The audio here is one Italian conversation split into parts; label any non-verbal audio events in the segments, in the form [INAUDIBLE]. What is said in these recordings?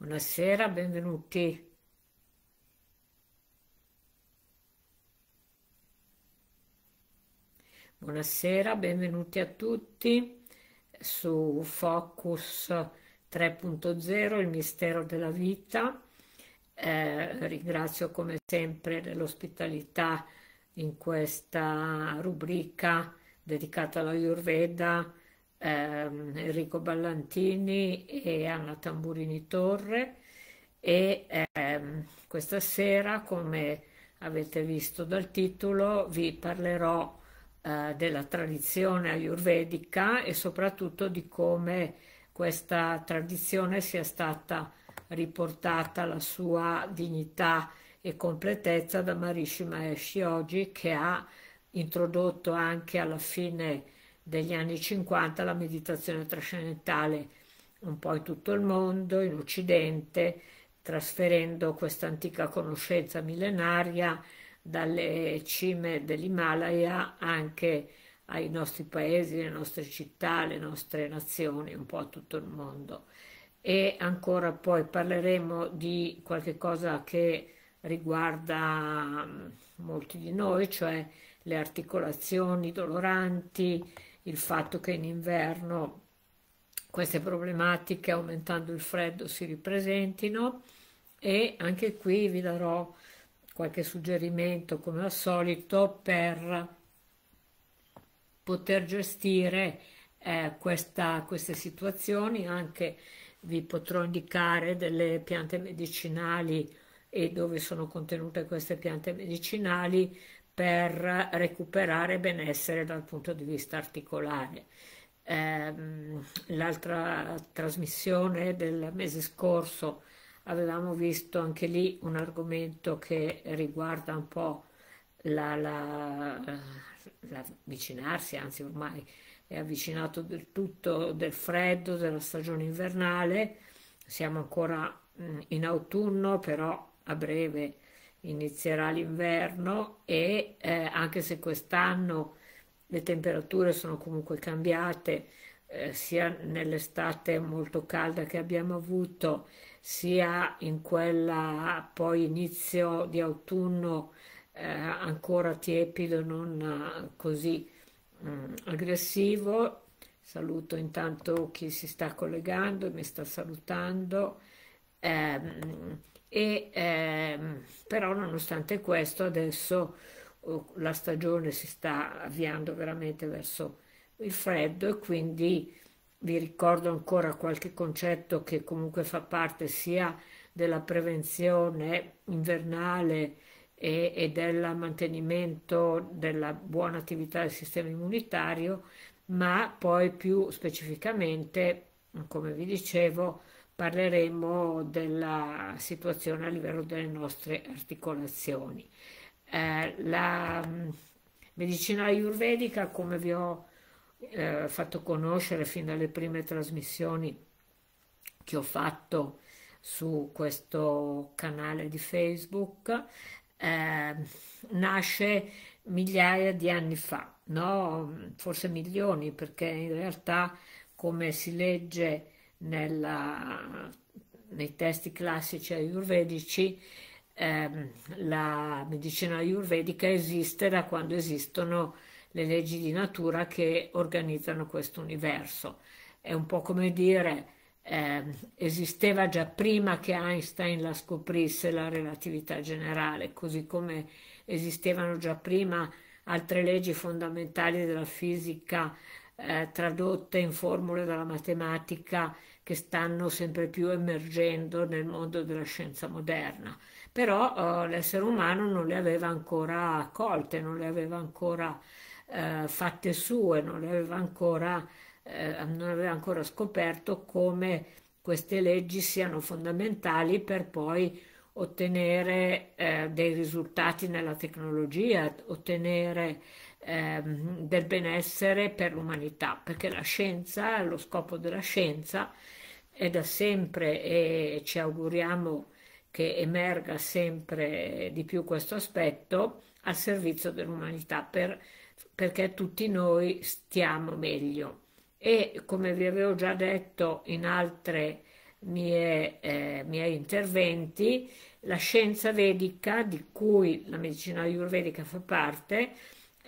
Buonasera, benvenuti. Buonasera, benvenuti a tutti su Focus 3.0, il mistero della vita. Eh, ringrazio come sempre dell'ospitalità in questa rubrica dedicata alla Ayurveda Ehm, Enrico Ballantini e Anna Tamburini Torre e ehm, questa sera, come avete visto dal titolo, vi parlerò eh, della tradizione ayurvedica e soprattutto di come questa tradizione sia stata riportata la sua dignità e completezza da Marishi Maeshi oggi che ha introdotto anche alla fine degli anni 50 la meditazione trascendentale un po' in tutto il mondo, in Occidente, trasferendo questa antica conoscenza millenaria dalle cime dell'Himalaya anche ai nostri paesi, alle nostre città, alle nostre nazioni, un po' a tutto il mondo. E ancora poi parleremo di qualche cosa che riguarda mm, molti di noi, cioè le articolazioni doloranti, il fatto che in inverno queste problematiche aumentando il freddo si ripresentino e anche qui vi darò qualche suggerimento come al solito per poter gestire eh, questa, queste situazioni anche vi potrò indicare delle piante medicinali e dove sono contenute queste piante medicinali per recuperare benessere dal punto di vista articolare. Ehm, l'altra trasmissione del mese scorso avevamo visto anche lì un argomento che riguarda un po' l'avvicinarsi, la, la, eh, anzi ormai è avvicinato del tutto del freddo, della stagione invernale, siamo ancora mm, in autunno, però a breve inizierà l'inverno e eh, anche se quest'anno le temperature sono comunque cambiate, eh, sia nell'estate molto calda che abbiamo avuto, sia in quella poi inizio di autunno eh, ancora tiepido, non eh, così mh, mm, aggressivo. Saluto intanto chi si sta collegando e mi sta salutando. Eh, e ehm, però nonostante questo adesso oh, la stagione si sta avviando veramente verso il freddo e quindi vi ricordo ancora qualche concetto che comunque fa parte sia della prevenzione invernale e, e del mantenimento della buona attività del sistema immunitario, ma poi più specificamente, come vi dicevo, parleremo della situazione a livello delle nostre articolazioni. Eh, la mm, medicina ayurvedica, come vi ho eh, fatto conoscere fin dalle prime trasmissioni che ho fatto su questo canale di Facebook, eh, nasce migliaia di anni fa, no? forse milioni, perché in realtà come si legge nella, nei testi classici ayurvedici ehm, la medicina ayurvedica esiste da quando esistono le leggi di natura che organizzano questo universo. È un po' come dire eh, esisteva già prima che Einstein la scoprisse la relatività generale, così come esistevano già prima altre leggi fondamentali della fisica eh, tradotte in formule della matematica che stanno sempre più emergendo nel mondo della scienza moderna. Però eh, l'essere umano non le aveva ancora accolte, non le aveva ancora eh, fatte sue, non le aveva ancora, eh, non aveva ancora scoperto come queste leggi siano fondamentali per poi ottenere eh, dei risultati nella tecnologia, ottenere Ehm, del benessere per l'umanità, perché la scienza, lo scopo della scienza è da sempre e ci auguriamo che emerga sempre di più questo aspetto al servizio dell'umanità per, perché tutti noi stiamo meglio. E come vi avevo già detto in altri eh, miei interventi, la scienza vedica, di cui la medicina ayurvedica fa parte,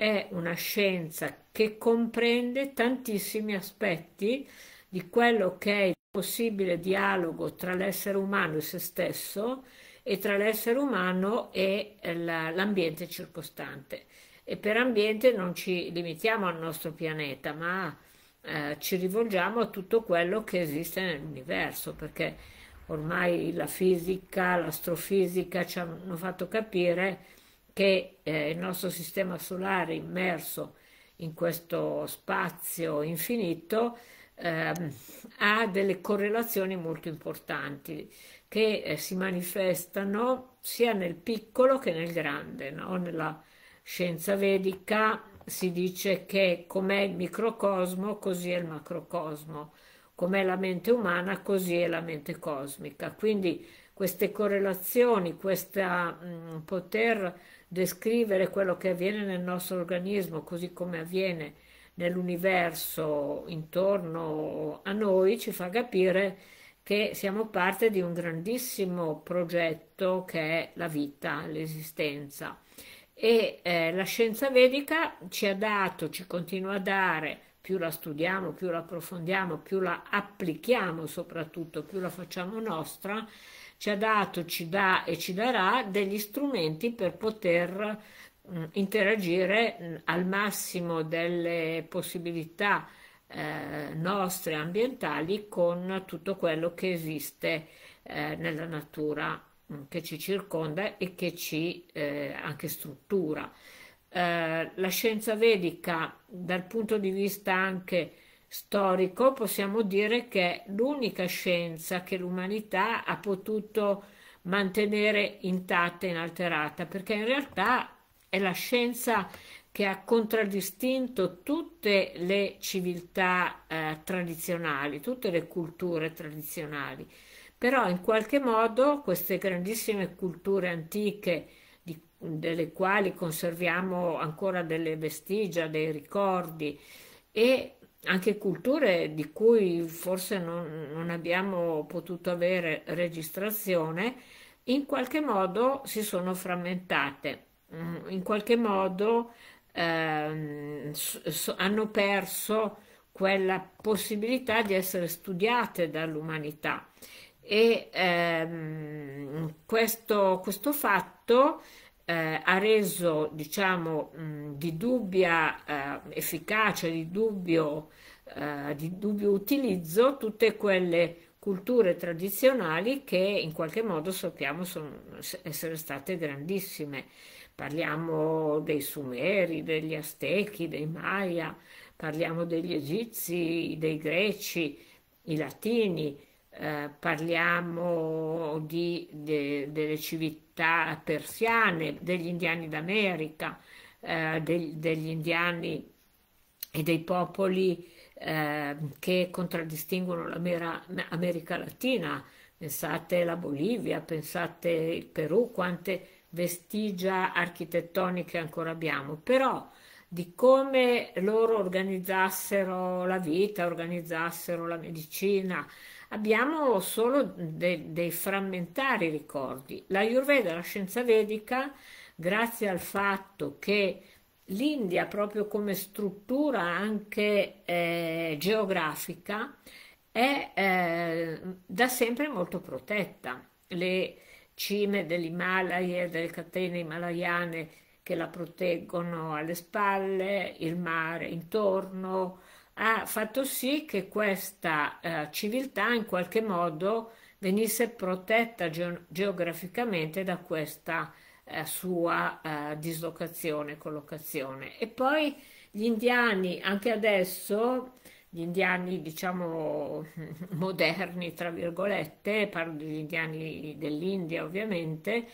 è una scienza che comprende tantissimi aspetti di quello che è il possibile dialogo tra l'essere umano e se stesso e tra l'essere umano e l'ambiente circostante. E per ambiente non ci limitiamo al nostro pianeta, ma eh, ci rivolgiamo a tutto quello che esiste nell'universo, perché ormai la fisica, l'astrofisica ci hanno fatto capire che eh, il nostro sistema solare immerso in questo spazio infinito eh, ha delle correlazioni molto importanti che eh, si manifestano sia nel piccolo che nel grande. No? Nella scienza vedica si dice che com'è il microcosmo, così è il macrocosmo, com'è la mente umana, così è la mente cosmica. Quindi queste correlazioni, questa mh, mm, poter descrivere quello che avviene nel nostro organismo, così come avviene nell'universo intorno a noi, ci fa capire che siamo parte di un grandissimo progetto che è la vita, l'esistenza. E eh, la scienza vedica ci ha dato, ci continua a dare, più la studiamo, più la approfondiamo, più la applichiamo soprattutto, più la facciamo nostra, ci ha dato, ci dà e ci darà degli strumenti per poter mh, mm, interagire mh, mm, al massimo delle possibilità eh, nostre ambientali con tutto quello che esiste eh, nella natura mh, mm, che ci circonda e che ci eh, anche struttura. Eh, la scienza vedica dal punto di vista anche storico possiamo dire che è l'unica scienza che l'umanità ha potuto mantenere intatta e inalterata, perché in realtà è la scienza che ha contraddistinto tutte le civiltà eh, tradizionali, tutte le culture tradizionali. Però in qualche modo queste grandissime culture antiche, di, delle quali conserviamo ancora delle vestigia, dei ricordi, e anche culture di cui forse non, non abbiamo potuto avere registrazione, in qualche modo si sono frammentate, mm, in qualche modo eh, hanno perso quella possibilità di essere studiate dall'umanità. E ehm, questo, questo fatto eh, ha reso diciamo mh, di dubbia eh, efficacia, di dubbio, eh, di dubbio utilizzo tutte quelle culture tradizionali che in qualche modo sappiamo sono, essere state grandissime. Parliamo dei Sumeri, degli Aztechi, dei Maya, parliamo degli Egizi, dei Greci, i Latini, eh, parliamo di, de, delle civiltà persiane, degli indiani d'America, eh, de, degli indiani e dei popoli eh, che contraddistinguono l'America Latina. Pensate alla Bolivia, pensate il Perù, quante vestigia architettoniche ancora abbiamo. Però di come loro organizzassero la vita, organizzassero la medicina, abbiamo solo de, dei frammentari ricordi. La Ayurveda, la scienza vedica, grazie al fatto che l'India, proprio come struttura anche eh, geografica, è eh, da sempre molto protetta. Le cime dell'Himalaya, delle catene himalayane che la proteggono alle spalle, il mare intorno, ha fatto sì che questa eh, civiltà in qualche modo venisse protetta ge geograficamente da questa eh, sua eh, dislocazione, collocazione. E poi gli indiani, anche adesso, gli indiani diciamo [LAUGHS] moderni, tra virgolette, parlo degli indiani dell'India ovviamente,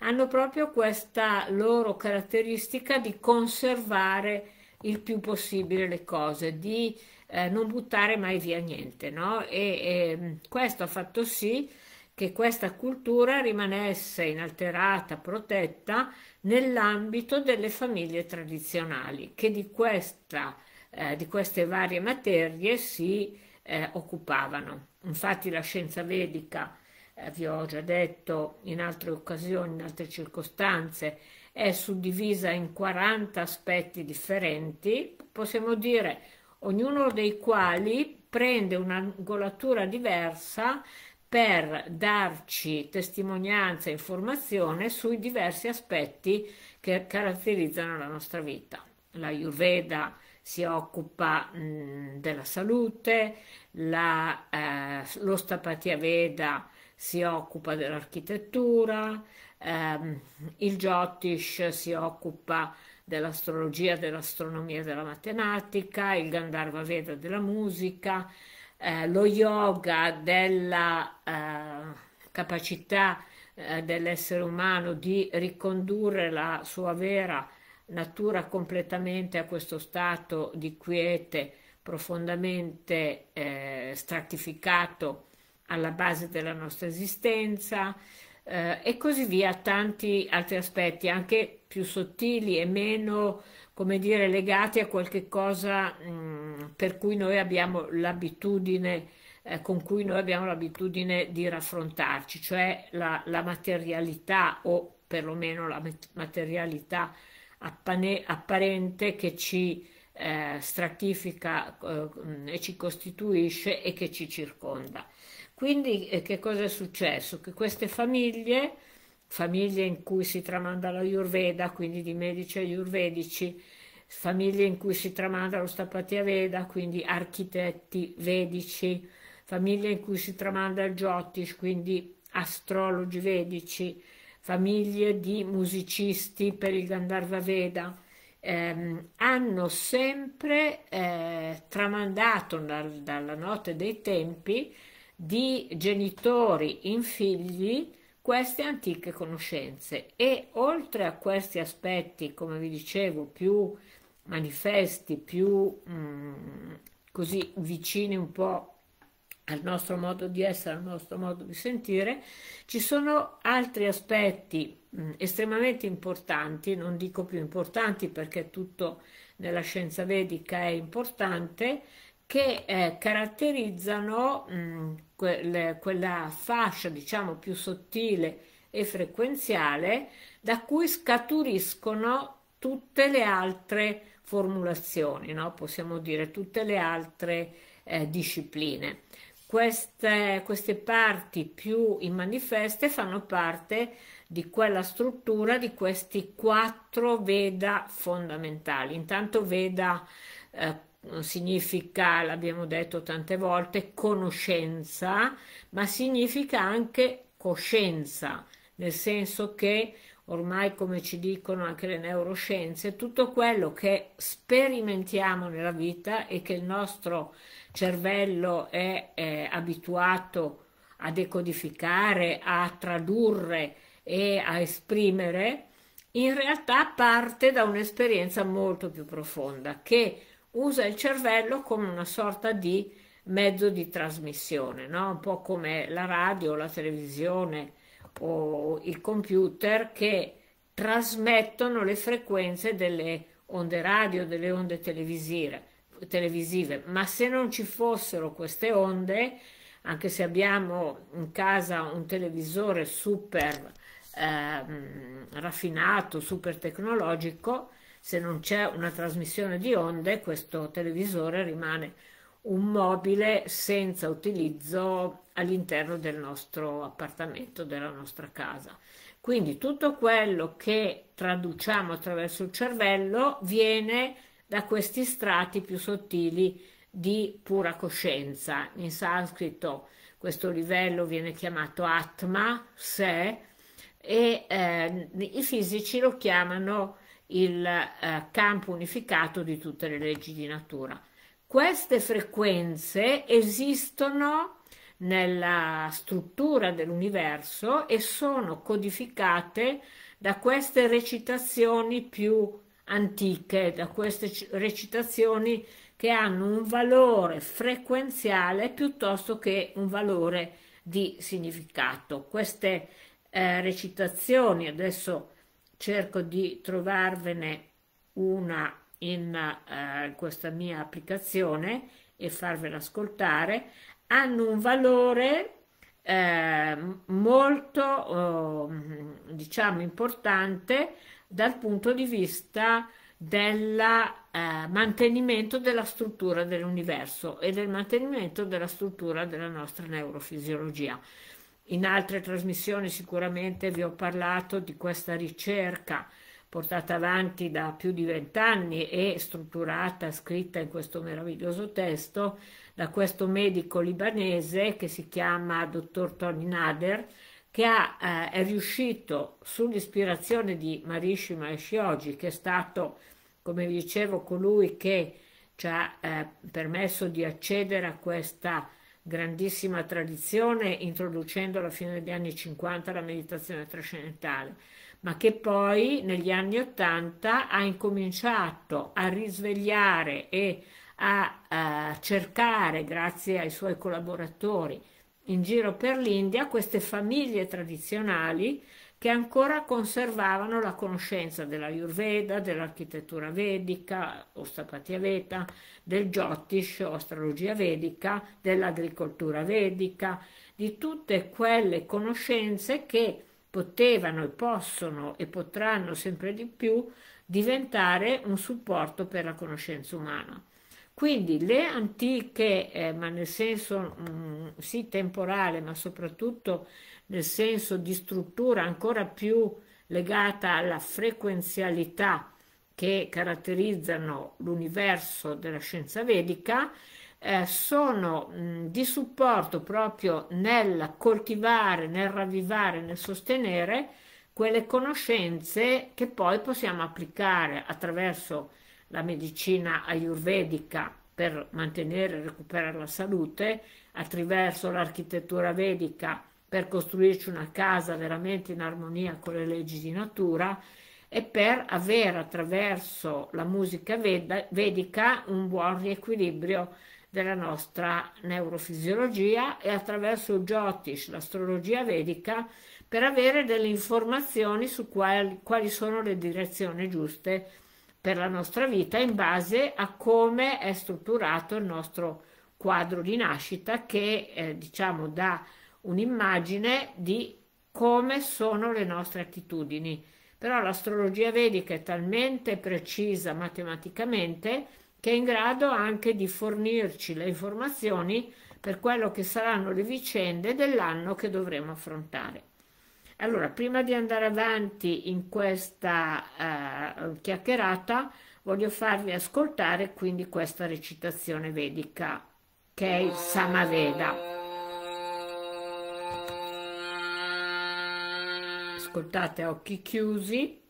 hanno proprio questa loro caratteristica di conservare il più possibile le cose, di eh, non buttare mai via niente, no? E, e mm, questo ha fatto sì che questa cultura rimanesse inalterata, protetta nell'ambito delle famiglie tradizionali, che di, questa, eh, di queste varie materie si eh, occupavano. Infatti la scienza vedica, eh, vi ho già detto in altre occasioni, in altre circostanze, è suddivisa in 40 aspetti differenti, possiamo dire ognuno dei quali prende un'angolatura diversa per darci testimonianza e informazione sui diversi aspetti che caratterizzano la nostra vita. La Ayurveda si occupa mh, della salute, la, eh, l'ostapatia Veda si occupa dell'architettura, ehm, il Jyotish si occupa dell'astrologia, dell'astronomia e della matematica, il Gandharva Veda della musica, eh, lo yoga della eh, capacità eh, dell'essere umano di ricondurre la sua vera natura completamente a questo stato di quiete profondamente eh, stratificato alla base della nostra esistenza, eh, e così via, tanti altri aspetti, anche più sottili e meno, come dire, legati a qualche cosa mh, mm, per cui noi abbiamo l'abitudine, eh, con cui noi abbiamo l'abitudine di raffrontarci, cioè la, la materialità o perlomeno la materialità appane, apparente che ci eh, stratifica eh, mm, e ci costituisce e che ci circonda. Quindi eh, che cosa è successo? Che queste famiglie, famiglie in cui si tramanda la Yurveda, quindi di medici ayurvedici, famiglie in cui si tramanda lo Stapatia Veda, quindi architetti vedici, famiglie in cui si tramanda il Jyotish, quindi astrologi vedici, famiglie di musicisti per il Gandharva Veda, ehm, hanno sempre eh, tramandato dal, dalla notte dei tempi di genitori in figli queste antiche conoscenze e oltre a questi aspetti, come vi dicevo, più manifesti, più mh, mm, così vicini un po' al nostro modo di essere, al nostro modo di sentire, ci sono altri aspetti mh, mm, estremamente importanti, non dico più importanti perché tutto nella scienza vedica è importante, che eh, caratterizzano mh, mm, que le, quella fascia diciamo più sottile e frequenziale da cui scaturiscono tutte le altre formulazioni, no? possiamo dire tutte le altre eh, discipline. Queste, queste, parti più in manifeste fanno parte di quella struttura di questi quattro Veda fondamentali. Intanto Veda eh, significa, l'abbiamo detto tante volte, conoscenza, ma significa anche coscienza, nel senso che ormai come ci dicono anche le neuroscienze, tutto quello che sperimentiamo nella vita e che il nostro cervello è, è abituato a decodificare, a tradurre e a esprimere, in realtà parte da un'esperienza molto più profonda che usa il cervello come una sorta di mezzo di trasmissione, no? un po' come la radio, la televisione o il computer che trasmettono le frequenze delle onde radio, delle onde televisive, televisive. ma se non ci fossero queste onde, anche se abbiamo in casa un televisore super eh, raffinato, super tecnologico, se non c'è una trasmissione di onde questo televisore rimane un mobile senza utilizzo all'interno del nostro appartamento, della nostra casa. Quindi tutto quello che traduciamo attraverso il cervello viene da questi strati più sottili di pura coscienza. In sanscrito questo livello viene chiamato Atma, sé, e eh, i fisici lo chiamano il eh, campo unificato di tutte le leggi di natura. Queste frequenze esistono nella struttura dell'universo e sono codificate da queste recitazioni più antiche, da queste recitazioni che hanno un valore frequenziale piuttosto che un valore di significato. Queste eh, recitazioni, adesso cerco di trovarvene una in eh, questa mia applicazione e farvela ascoltare, hanno un valore eh, molto eh, diciamo importante dal punto di vista del eh, mantenimento della struttura dell'universo e del mantenimento della struttura della nostra neurofisiologia. In altre trasmissioni sicuramente vi ho parlato di questa ricerca portata avanti da più di vent'anni e strutturata, scritta in questo meraviglioso testo, da questo medico libanese che si chiama dottor Tony Nader, che ha, eh, è riuscito, sull'ispirazione di Marishima Eshioji, che è stato, come vi dicevo, colui che ci ha eh, permesso di accedere a questa grandissima tradizione introducendo alla fine degli anni 50 la meditazione trascendentale, ma che poi negli anni 80 ha incominciato a risvegliare e a, a cercare, grazie ai suoi collaboratori in giro per l'India, queste famiglie tradizionali che ancora conservavano la conoscenza della dell'Ayurveda, dell'architettura vedica, ostapatia veta, del Jyotish o astrologia vedica, dell'agricoltura vedica, di tutte quelle conoscenze che potevano e possono e potranno sempre di più diventare un supporto per la conoscenza umana. Quindi le antiche, eh, ma nel senso mh, mm, sì temporale, ma soprattutto nel senso di struttura ancora più legata alla frequenzialità che caratterizzano l'universo della scienza vedica, eh, sono mh, di supporto proprio nel coltivare, nel ravvivare, nel sostenere quelle conoscenze che poi possiamo applicare attraverso la medicina ayurvedica per mantenere e recuperare la salute, attraverso l'architettura vedica per costruirci una casa veramente in armonia con le leggi di natura e per avere attraverso la musica vedica un buon riequilibrio della nostra neurofisiologia e attraverso il Jyotish, l'astrologia vedica, per avere delle informazioni su quali, quali sono le direzioni giuste per la nostra vita in base a come è strutturato il nostro quadro di nascita che eh, diciamo da un'immagine di come sono le nostre attitudini. Però l'astrologia vedica è talmente precisa matematicamente che è in grado anche di fornirci le informazioni per quello che saranno le vicende dell'anno che dovremo affrontare. Allora, prima di andare avanti in questa eh, chiacchierata, voglio farvi ascoltare quindi questa recitazione vedica, che è il Samaveda. ascoltate a occhi chiusi.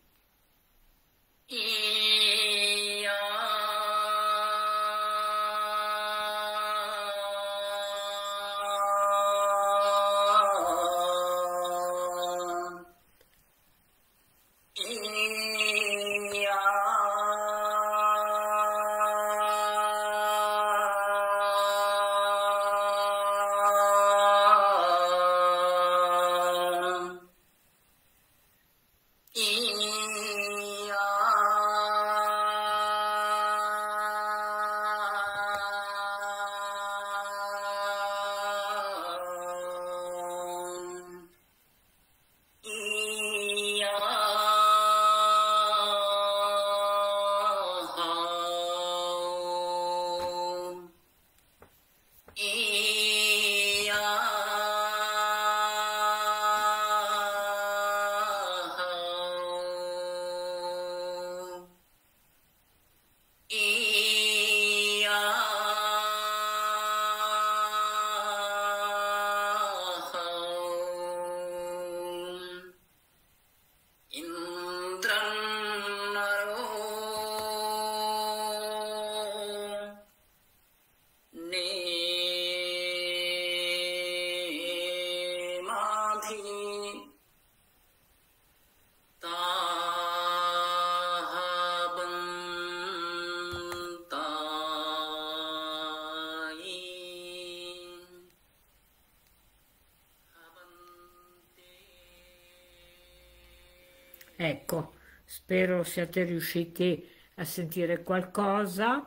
spero siate riusciti a sentire qualcosa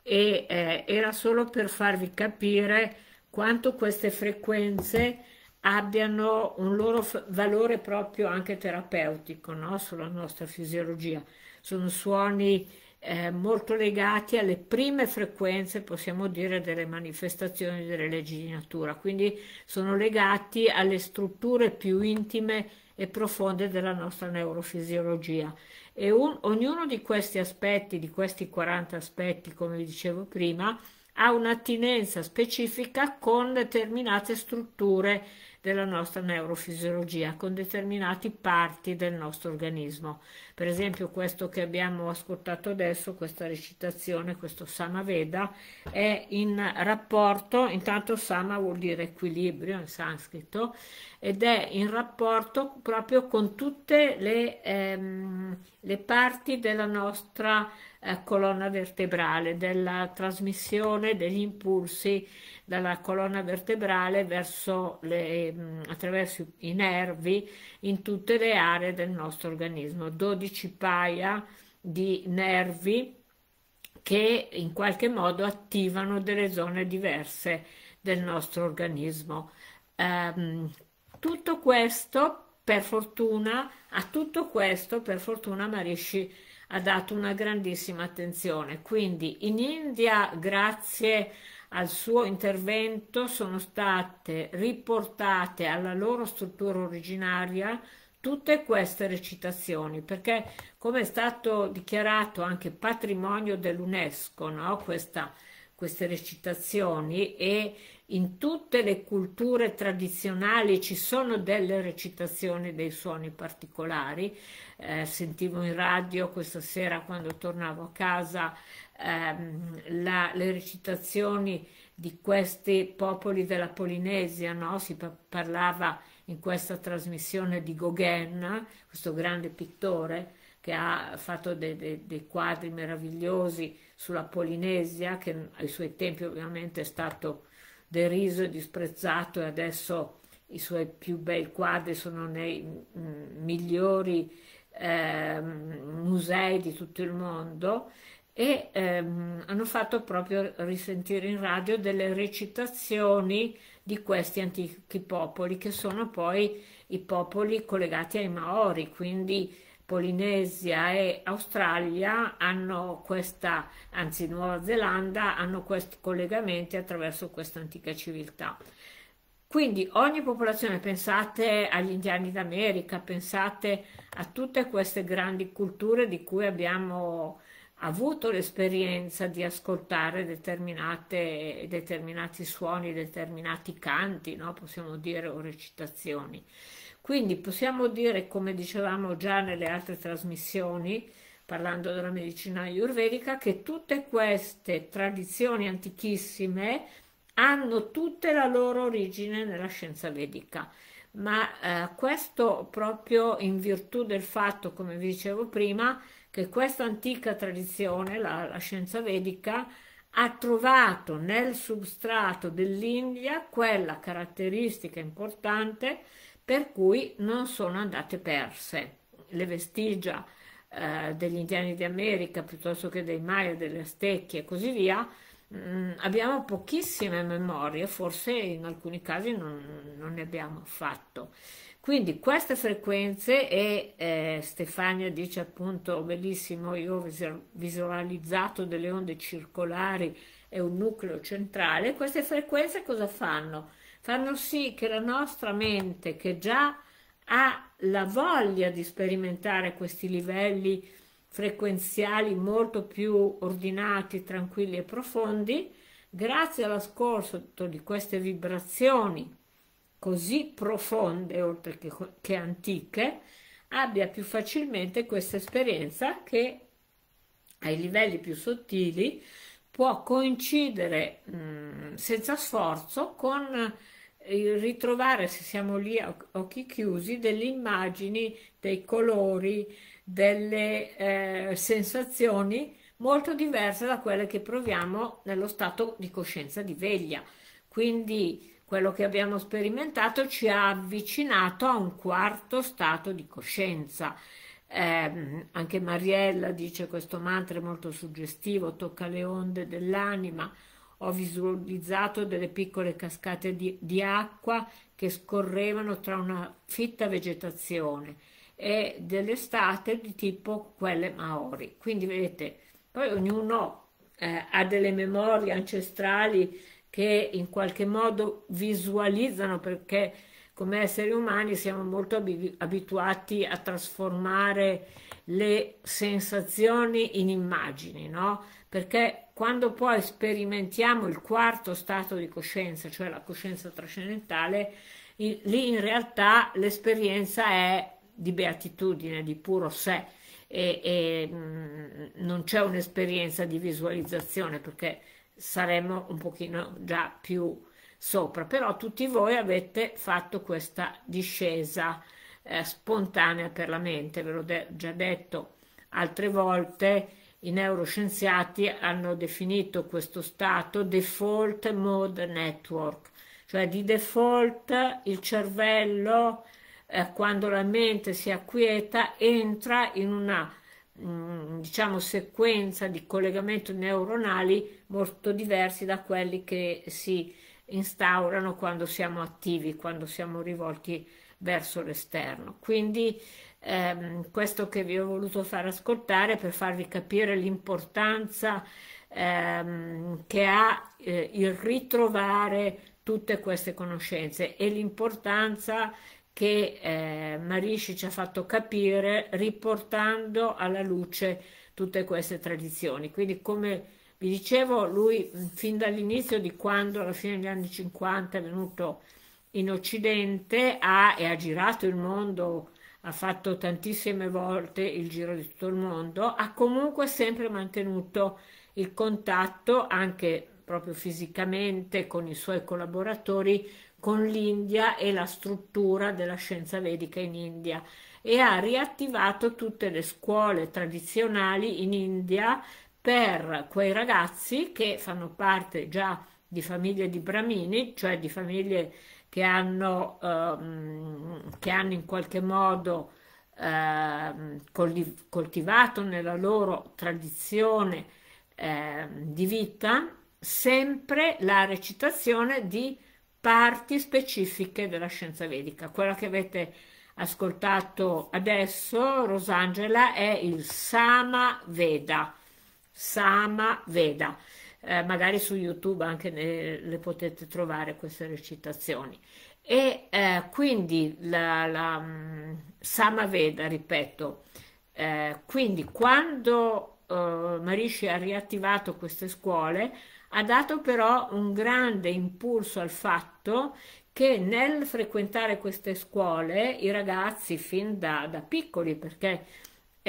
e eh, era solo per farvi capire quanto queste frequenze abbiano un loro valore proprio anche terapeutico no? sulla nostra fisiologia. Sono suoni eh, molto legati alle prime frequenze, possiamo dire, delle manifestazioni delle leggi di natura, quindi sono legati alle strutture più intime e profonde della nostra neurofisiologia. E un, ognuno di questi aspetti, di questi 40 aspetti, come vi dicevo prima, ha un'attinenza specifica con determinate strutture della nostra neurofisiologia con determinate parti del nostro organismo. Per esempio questo che abbiamo ascoltato adesso, questa recitazione, questo Samaveda, è in rapporto, intanto Sama vuol dire equilibrio in sanscrito, ed è in rapporto proprio con tutte le, ehm, le parti della nostra eh, colonna vertebrale, della trasmissione degli impulsi dalla colonna vertebrale le, mm, attraverso i nervi in tutte le aree del nostro organismo, 12 paia di nervi che in qualche modo attivano delle zone diverse del nostro organismo. Ehm, tutto questo, per fortuna, a tutto questo, per fortuna, Marisci ha dato una grandissima attenzione. Quindi in India, grazie a al suo intervento sono state riportate alla loro struttura originaria tutte queste recitazioni, perché come è stato dichiarato anche patrimonio dell'UNESCO, no? Questa, queste recitazioni e in tutte le culture tradizionali ci sono delle recitazioni, dei suoni particolari. Eh, sentivo in radio questa sera quando tornavo a casa ehm, la, le recitazioni di questi popoli della Polinesia, no? si pa parlava in questa trasmissione di Gauguin, questo grande pittore che ha fatto dei, dei, dei quadri meravigliosi sulla Polinesia, che ai suoi tempi ovviamente è stato deriso e disprezzato e adesso i suoi più bei quadri sono nei migliori eh, musei di tutto il mondo e ehm, hanno fatto proprio risentire in radio delle recitazioni di questi antichi popoli che sono poi i popoli collegati ai Maori, quindi Polinesia e Australia hanno questa, anzi Nuova Zelanda, hanno questi collegamenti attraverso questa antica civiltà. Quindi ogni popolazione, pensate agli indiani d'America, pensate a tutte queste grandi culture di cui abbiamo avuto l'esperienza di ascoltare determinati suoni, determinati canti, no? possiamo dire, o recitazioni. Quindi possiamo dire, come dicevamo già nelle altre trasmissioni, parlando della medicina ayurvedica, che tutte queste tradizioni antichissime hanno tutte la loro origine nella scienza vedica ma eh, questo proprio in virtù del fatto, come vi dicevo prima, che questa antica tradizione, la, la scienza vedica, ha trovato nel substrato dell'India quella caratteristica importante per cui non sono andate perse le vestigia eh, degli indiani di America piuttosto che dei Maya, delle Aztecchi e così via, mh, mm, abbiamo pochissime memorie, forse in alcuni casi non, non ne abbiamo affatto. Quindi queste frequenze e eh, Stefania dice appunto bellissimo, io ho visualizzato delle onde circolari e un nucleo centrale, queste frequenze cosa fanno? Fanno sì che la nostra mente che già ha la voglia di sperimentare questi livelli frequenziali molto più ordinati, tranquilli e profondi, grazie all'ascolto di queste vibrazioni così profonde, oltre che, che antiche, abbia più facilmente questa esperienza che ai livelli più sottili può coincidere mh, senza sforzo con il ritrovare, se siamo lì a occhi chiusi, delle immagini, dei colori, delle eh, sensazioni molto diverse da quelle che proviamo nello stato di coscienza di veglia. Quindi quello che abbiamo sperimentato ci ha avvicinato a un quarto stato di coscienza. Eh, anche Mariella dice questo mantra è molto suggestivo, tocca le onde dell'anima. Ho visualizzato delle piccole cascate di, di acqua che scorrevano tra una fitta vegetazione e delle state di tipo quelle maori. Quindi vedete, poi ognuno eh, ha delle memorie ancestrali che in qualche modo visualizzano perché come esseri umani siamo molto abituati a trasformare le sensazioni in immagini, no? Perché quando poi sperimentiamo il quarto stato di coscienza, cioè la coscienza trascendentale, lì in realtà l'esperienza è di beatitudine, di puro sé e, e mh, mm, non c'è un'esperienza di visualizzazione perché saremmo un pochino già più sopra, però tutti voi avete fatto questa discesa eh, spontanea per la mente, ve l'ho de già detto altre volte, i neuroscienziati hanno definito questo stato default mode network, cioè di default il cervello eh, quando la mente si acquieta entra in una Mm, diciamo sequenza di collegamento neuronali molto diversi da quelli che si instaurano quando siamo attivi, quando siamo rivolti verso l'esterno. Quindi ehm, questo che vi ho voluto far ascoltare per farvi capire l'importanza ehm, che ha eh, il ritrovare tutte queste conoscenze e l'importanza che eh, Marisci ci ha fatto capire riportando alla luce tutte queste tradizioni. Quindi come vi dicevo, lui mm, fin dall'inizio di quando, alla fine degli anni 50, è venuto in Occidente ha, e ha girato il mondo, ha fatto tantissime volte il giro di tutto il mondo, ha comunque sempre mantenuto il contatto anche proprio fisicamente con i suoi collaboratori con l'India e la struttura della scienza vedica in India e ha riattivato tutte le scuole tradizionali in India per quei ragazzi che fanno parte già di famiglie di bramini, cioè di famiglie che hanno, ehm, che hanno in qualche modo ehm, coltivato nella loro tradizione ehm, di vita sempre la recitazione di parti specifiche della scienza vedica. Quella che avete ascoltato adesso, Rosangela, è il Sama Veda. Sama Veda. Eh, magari su YouTube anche ne, le potete trovare queste recitazioni. E eh, quindi la, la mm, Sama Veda, ripeto, eh, quindi quando eh, Marisci ha riattivato queste scuole, ha dato però un grande impulso al fatto che nel frequentare queste scuole i ragazzi fin da, da piccoli, perché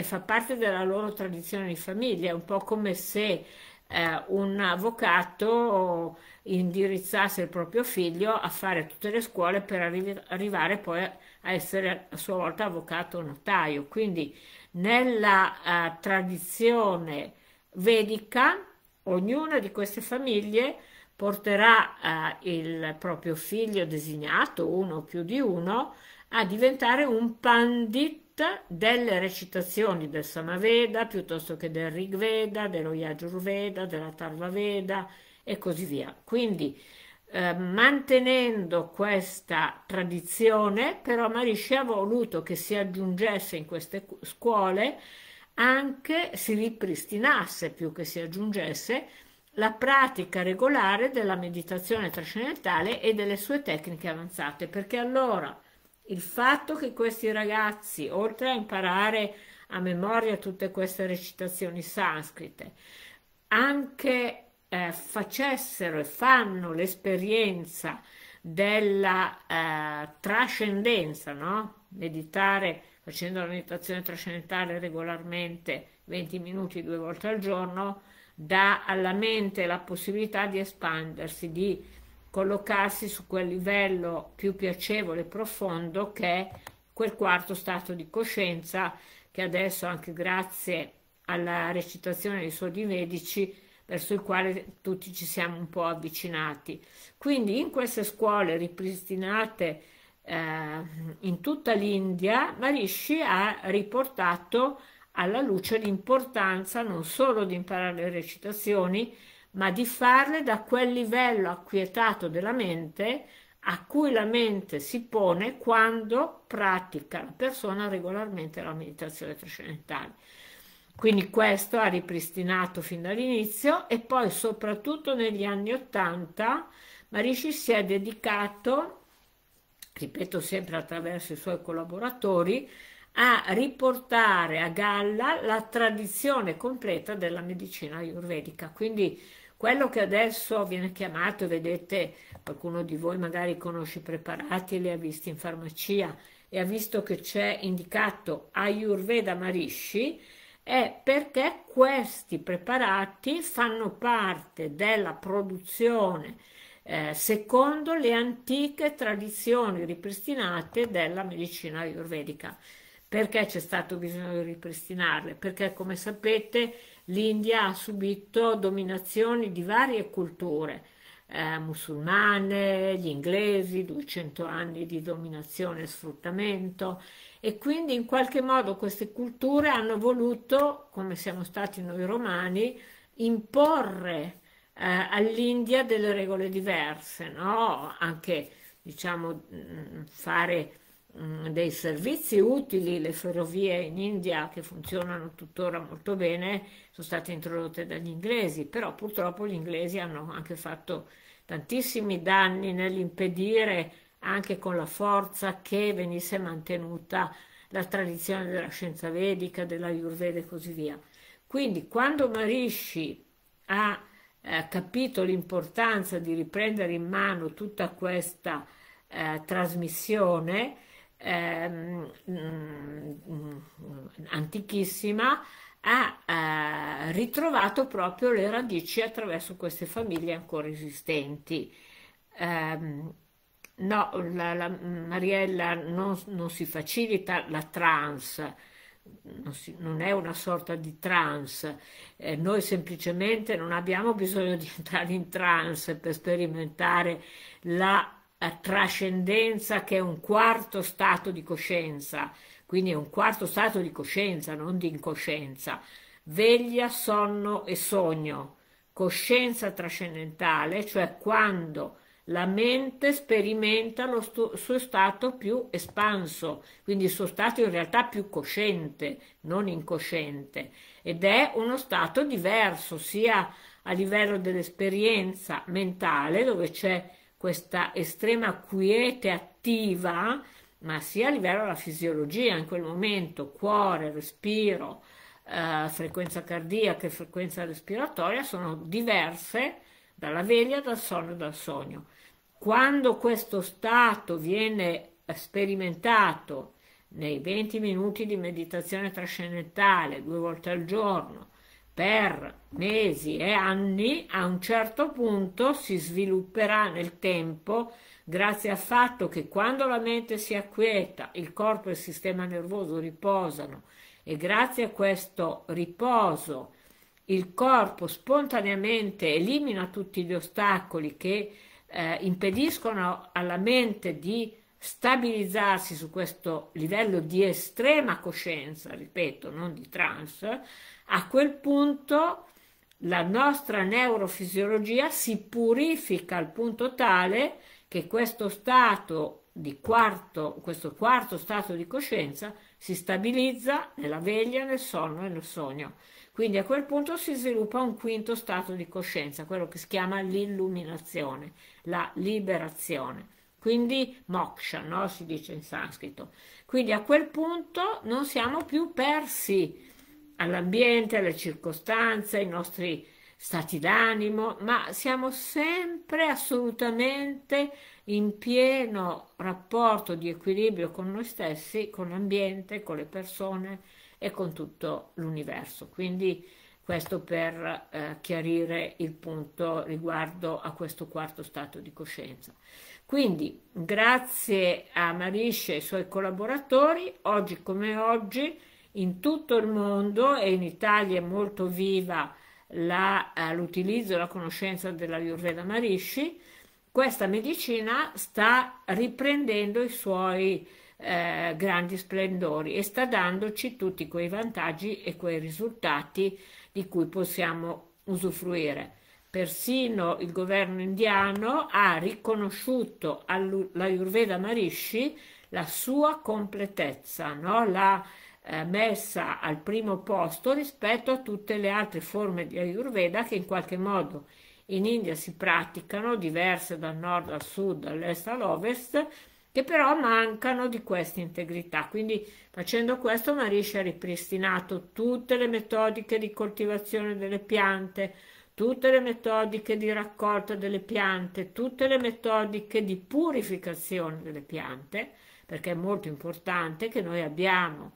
fa parte della loro tradizione di famiglia, è un po' come se eh, un avvocato indirizzasse il proprio figlio a fare tutte le scuole per arrivare poi a essere a sua volta avvocato o notaio. Quindi nella eh, tradizione vedica, ognuna di queste famiglie porterà eh, il proprio figlio designato, uno o più di uno, a diventare un pandit delle recitazioni del Samaveda piuttosto che del Rigveda, dello Yajurveda, della Tarvaveda e così via. Quindi eh, mantenendo questa tradizione, però Marisci ha voluto che si aggiungesse in queste scuole anche, si ripristinasse più che si aggiungesse, la pratica regolare della meditazione trascendentale e delle sue tecniche avanzate, perché allora il fatto che questi ragazzi, oltre a imparare a memoria tutte queste recitazioni sanscrite, anche eh, facessero e fanno l'esperienza della eh, trascendenza, no? meditare facendo la meditazione trascendentale regolarmente 20 minuti due volte al giorno, dà alla mente la possibilità di espandersi, di collocarsi su quel livello più piacevole e profondo che è quel quarto stato di coscienza che adesso anche grazie alla recitazione dei suoi medici verso il quale tutti ci siamo un po' avvicinati. Quindi in queste scuole ripristinate eh, in tutta l'India, Marishi ha riportato alla luce l'importanza non solo di imparare le recitazioni, ma di farle da quel livello acquietato della mente a cui la mente si pone quando pratica la persona regolarmente la meditazione trascendentale. Quindi questo ha ripristinato fin dall'inizio e poi soprattutto negli anni Ottanta Marisci si è dedicato, ripeto sempre attraverso i suoi collaboratori, a riportare a galla la tradizione completa della medicina ayurvedica. Quindi quello che adesso viene chiamato, vedete, qualcuno di voi magari conosce i preparati, li ha visti in farmacia e ha visto che c'è indicato Ayurveda Marishi, è perché questi preparati fanno parte della produzione eh, secondo le antiche tradizioni ripristinate della medicina ayurvedica. Perché c'è stato bisogno di ripristinarle? Perché, come sapete, l'India ha subito dominazioni di varie culture, eh, musulmane, gli inglesi, 200 anni di dominazione e sfruttamento, e quindi in qualche modo queste culture hanno voluto, come siamo stati noi romani, imporre eh, all'India delle regole diverse, no? anche diciamo, mm, fare mm, dei servizi utili, le ferrovie in India che funzionano tuttora molto bene sono state introdotte dagli inglesi, però purtroppo gli inglesi hanno anche fatto tantissimi danni nell'impedire anche con la forza che venisse mantenuta la tradizione della scienza vedica, della Yurveda e così via. Quindi quando Marishi ha eh, capito l'importanza di riprendere in mano tutta questa eh, trasmissione ehm, mm, mm, antichissima, ha eh, ritrovato proprio le radici attraverso queste famiglie ancora esistenti. Um, No, la, la, Mariella non, non, si facilita la trans, non, si, non è una sorta di trans, eh, noi semplicemente non abbiamo bisogno di [LAUGHS] entrare in trans per sperimentare la eh, trascendenza che è un quarto stato di coscienza, quindi è un quarto stato di coscienza, non di incoscienza, veglia, sonno e sogno, coscienza trascendentale, cioè quando la mente sperimenta lo stu- suo stato più espanso, quindi il suo stato in realtà più cosciente, non incosciente, ed è uno stato diverso sia a livello dell'esperienza mentale, dove c'è questa estrema quiete attiva, ma sia a livello della fisiologia in quel momento, cuore, respiro, eh, frequenza cardiaca e frequenza respiratoria sono diverse dalla veglia, dal sonno e dal sogno. Quando questo stato viene sperimentato nei 20 minuti di meditazione trascendentale due volte al giorno per mesi e anni, a un certo punto si svilupperà nel tempo grazie al fatto che quando la mente si acquieta, il corpo e il sistema nervoso riposano e grazie a questo riposo il corpo spontaneamente elimina tutti gli ostacoli che eh, impediscono alla mente di stabilizzarsi su questo livello di estrema coscienza, ripeto, non di trance, a quel punto la nostra neurofisiologia si purifica al punto tale che questo stato di quarto, questo quarto stato di coscienza si stabilizza nella veglia, nel sonno e nel sogno. Quindi a quel punto si sviluppa un quinto stato di coscienza, quello che si chiama l'illuminazione, la liberazione. Quindi moksha, no? si dice in sanscrito. Quindi a quel punto non siamo più persi all'ambiente, alle circostanze, ai nostri stati d'animo, ma siamo sempre assolutamente in pieno rapporto di equilibrio con noi stessi, con l'ambiente, con le persone e con tutto l'universo. Quindi questo per eh, chiarire il punto riguardo a questo quarto stato di coscienza. Quindi grazie a Marisce e ai suoi collaboratori, oggi come oggi in tutto il mondo e in Italia è molto viva eh, l'utilizzo e la conoscenza della Ayurveda Marisci, questa medicina sta riprendendo i suoi eh, grandi splendori e sta dandoci tutti quei vantaggi e quei risultati di cui possiamo usufruire. Persino il governo indiano ha riconosciuto all'Ayurveda Marishi la sua completezza, no? la, eh, messa al primo posto rispetto a tutte le altre forme di Ayurveda che in qualche modo in India si praticano, diverse dal nord al sud, dall'est all'ovest, che però mancano di questa integrità. Quindi facendo questo Marisha ha ripristinato tutte le metodiche di coltivazione delle piante, tutte le metodiche di raccolta delle piante, tutte le metodiche di purificazione delle piante, perché è molto importante che noi abbiamo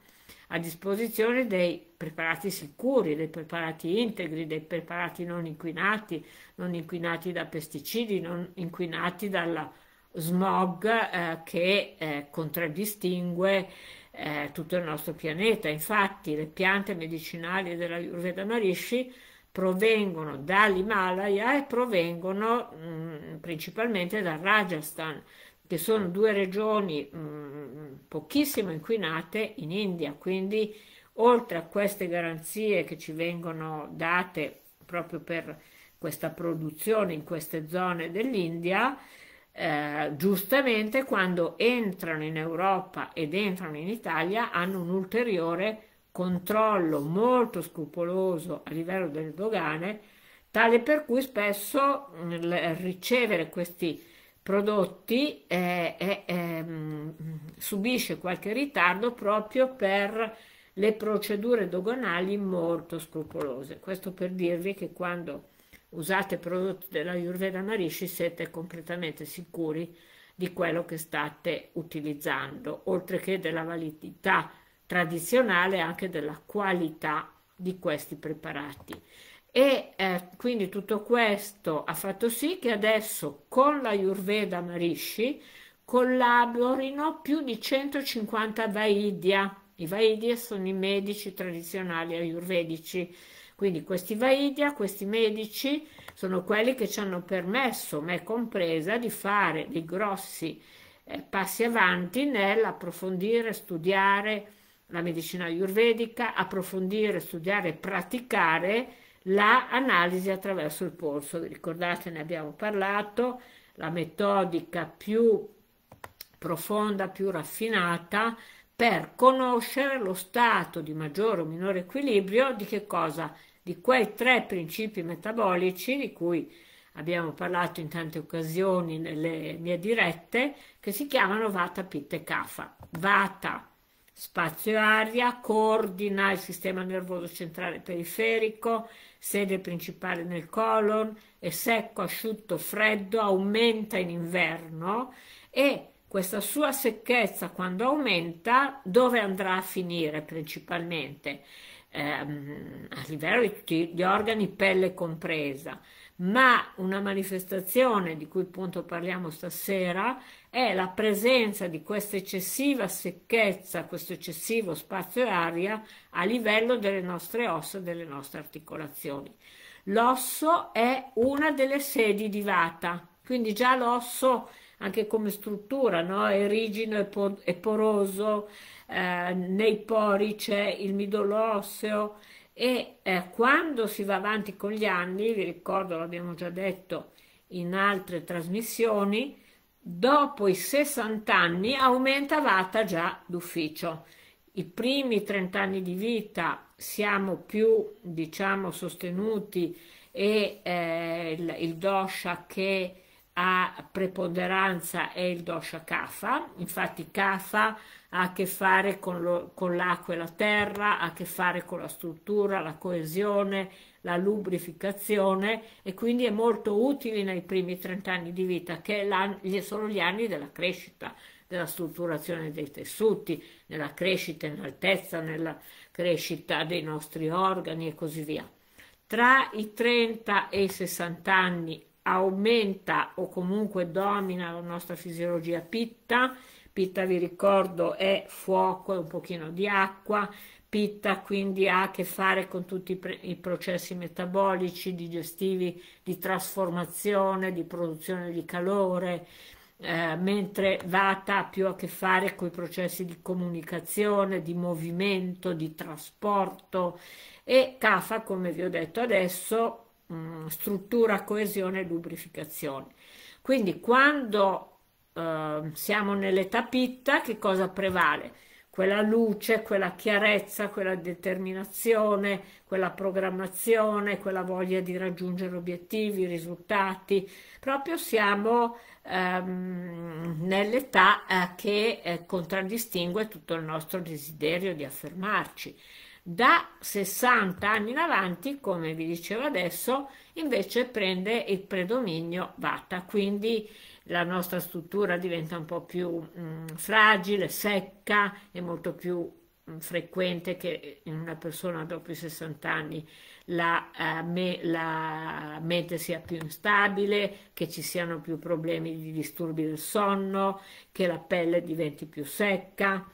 a disposizione dei preparati sicuri, dei preparati integri, dei preparati non inquinati, non inquinati da pesticidi, non inquinati dalla smog eh, che eh, contraddistingue eh, tutto il nostro pianeta. Infatti le piante medicinali della Yurveda Marishi provengono dall'Himalaya e provengono mh, mm, principalmente dal Rajasthan che sono due regioni mm, pochissimo inquinate in India, quindi oltre a queste garanzie che ci vengono date proprio per questa produzione in queste zone dell'India, eh, giustamente quando entrano in Europa ed entrano in Italia hanno un ulteriore controllo molto scrupoloso a livello delle dogane, tale per cui spesso mh, ricevere questi prodotti eh, eh, subisce qualche ritardo proprio per le procedure doganali molto scrupolose. Questo per dirvi che quando usate prodotti della Jurveda Marishi siete completamente sicuri di quello che state utilizzando, oltre che della validità tradizionale anche della qualità di questi preparati. E eh, quindi tutto questo ha fatto sì che adesso con la Yurveda Marishi collaborino più di 150 Vaidya. I Vaidya sono i medici tradizionali ayurvedici. Quindi questi Vaidya, questi medici, sono quelli che ci hanno permesso, me compresa, di fare dei grossi eh, passi avanti nell'approfondire, studiare la medicina ayurvedica, approfondire, studiare e praticare la analisi attraverso il polso. Vi ricordate, ne abbiamo parlato, la metodica più profonda, più raffinata per conoscere lo stato di maggiore o minore equilibrio di che cosa? Di quei tre principi metabolici di cui abbiamo parlato in tante occasioni nelle mie dirette, che si chiamano Vata, Pitta e Kapha. Vata, spazio-aria, e coordina il sistema nervoso centrale periferico, sede principale nel colon, è secco, asciutto, freddo, aumenta in inverno e questa sua secchezza quando aumenta dove andrà a finire principalmente? Ehm, a livello di tutti gli organi, pelle compresa. Ma una manifestazione di cui appunto parliamo stasera è la presenza di questa eccessiva secchezza, questo eccessivo spazio e aria a livello delle nostre ossa, delle nostre articolazioni. L'osso è una delle sedi di vata, quindi già l'osso anche come struttura no? è rigido e poroso, eh, nei pori c'è il midollo osseo e eh, quando si va avanti con gli anni, vi ricordo, l'abbiamo già detto in altre trasmissioni, Dopo i 60 anni aumenta l'età già d'ufficio. I primi 30 anni di vita siamo più, diciamo, sostenuti e eh, il, il, dosha che ha preponderanza è il dosha kapha. Infatti kapha ha a che fare con, lo, con l'acqua e la terra, ha a che fare con la struttura, la coesione, la lubrificazione e quindi è molto utile nei primi 30 anni di vita, che sono gli anni della crescita, della strutturazione dei tessuti, nella crescita in altezza, nella crescita dei nostri organi e così via. Tra i 30 e i 60 anni aumenta o comunque domina la nostra fisiologia pitta, Pitta vi ricordo è fuoco e un pochino di acqua, Pitta quindi ha a che fare con tutti i, processi metabolici, digestivi, di trasformazione, di produzione di calore, eh, mentre Vata ha più a che fare con i processi di comunicazione, di movimento, di trasporto e Kafa, come vi ho detto adesso, mh, mm, struttura, coesione e lubrificazione. Quindi quando Ehm, siamo nell'età pitta, che cosa prevale? Quella luce, quella chiarezza, quella determinazione, quella programmazione, quella voglia di raggiungere obiettivi, risultati. Proprio siamo ehm, nell'età eh, che eh, contraddistingue tutto il nostro desiderio di affermarci. Da 60 anni in avanti, come vi dicevo adesso, invece prende il predominio Vata, quindi la nostra struttura diventa un po' più mh, mm, fragile, secca e molto più mh, mm, frequente che in una persona dopo i 60 anni la, eh, me, la mente sia più instabile, che ci siano più problemi di disturbi del sonno, che la pelle diventi più secca.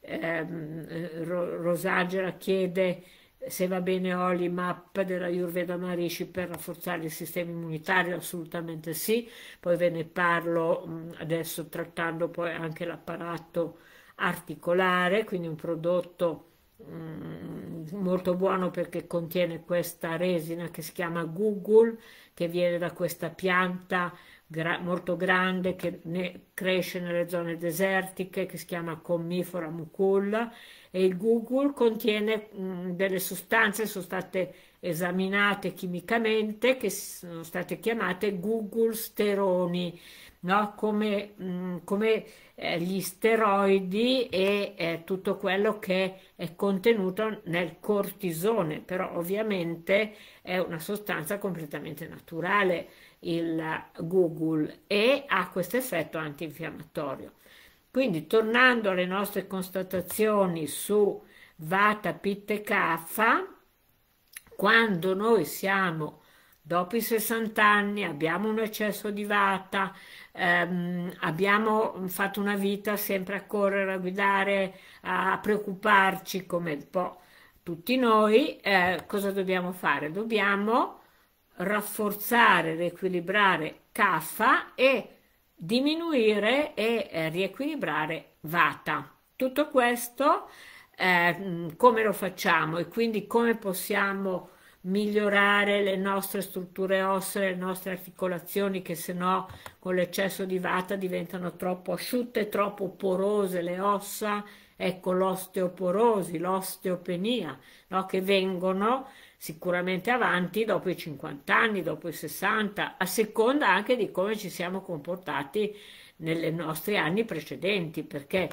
Ehm, eh, Rosagera chiede se va bene oli map della Ayurveda Marici per rafforzare il sistema immunitario assolutamente sì poi ve ne parlo mm, adesso trattando poi anche l'apparato articolare quindi un prodotto mm, molto buono perché contiene questa resina che si chiama Google che viene da questa pianta gra molto grande che ne cresce nelle zone desertiche che si chiama Commifora muculla e il Google contiene mh, mm, delle sostanze, sono state esaminate chimicamente, che sono state chiamate Google steroni, no? come, mh, mm, come eh, gli steroidi e eh, tutto quello che è contenuto nel cortisone, però ovviamente è una sostanza completamente naturale il Google e ha questo effetto antinfiammatorio. Quindi tornando alle nostre constatazioni su Vata, Pitta e Kapha, quando noi siamo dopo i 60 anni, abbiamo un eccesso di vata, ehm, abbiamo fatto una vita sempre a correre, a guidare, a preoccuparci come un po' tutti noi, eh, cosa dobbiamo fare? Dobbiamo rafforzare, riequilibrare Kaffa e diminuire e eh, riequilibrare Vata. Tutto questo eh, mm, come lo facciamo e quindi come possiamo migliorare le nostre strutture ossee, le nostre articolazioni che se no con l'eccesso di vata diventano troppo asciutte, troppo porose le ossa, ecco l'osteoporosi, l'osteopenia, no? che vengono sicuramente avanti dopo i 50 anni, dopo i 60, a seconda anche di come ci siamo comportati nei nostri anni precedenti, perché